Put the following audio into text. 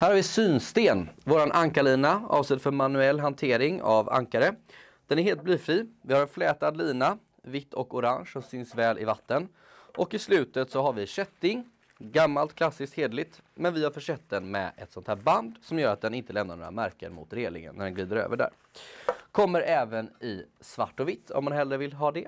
Här har vi synsten, våran ankarlina avsedd för manuell hantering av ankare. Den är helt blyfri. Vi har en flätad lina, vitt och orange som syns väl i vatten. Och i slutet så har vi kätting, gammalt klassiskt hedligt, men vi har försett den med ett sånt här band som gör att den inte lämnar några märken mot relingen när den glider över där. Kommer även i svart och vitt om man hellre vill ha det.